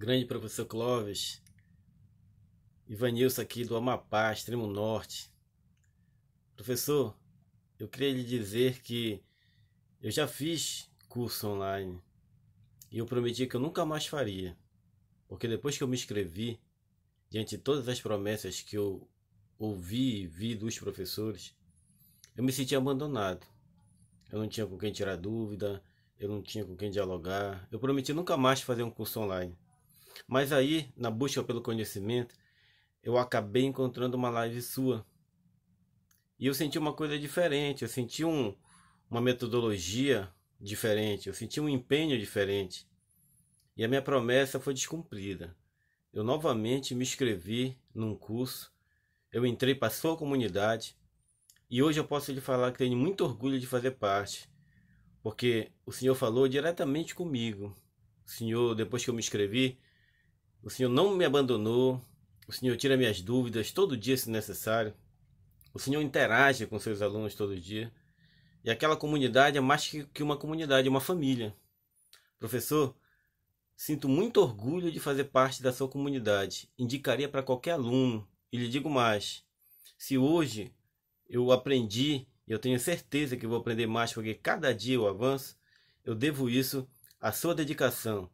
grande professor Clóvis, Ivanilson aqui do Amapá, extremo norte. Professor, eu queria lhe dizer que eu já fiz curso online e eu prometi que eu nunca mais faria, porque depois que eu me inscrevi, diante de todas as promessas que eu ouvi e vi dos professores, eu me senti abandonado. Eu não tinha com quem tirar dúvida, eu não tinha com quem dialogar. Eu prometi nunca mais fazer um curso online. Mas aí, na busca pelo conhecimento, eu acabei encontrando uma live sua. E eu senti uma coisa diferente, eu senti um, uma metodologia diferente, eu senti um empenho diferente. E a minha promessa foi descumprida. Eu novamente me inscrevi num curso, eu entrei para a sua comunidade e hoje eu posso lhe falar que tenho muito orgulho de fazer parte, porque o senhor falou diretamente comigo. O senhor, depois que eu me inscrevi, o Senhor não me abandonou. O Senhor tira minhas dúvidas todo dia, se necessário. O Senhor interage com seus alunos todo dia. E aquela comunidade é mais que uma comunidade, é uma família. Professor, sinto muito orgulho de fazer parte da sua comunidade. Indicaria para qualquer aluno. E lhe digo mais: se hoje eu aprendi, eu tenho certeza que vou aprender mais porque cada dia eu avanço, eu devo isso à sua dedicação,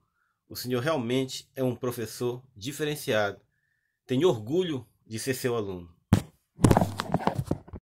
o senhor realmente é um professor diferenciado. Tenho orgulho de ser seu aluno.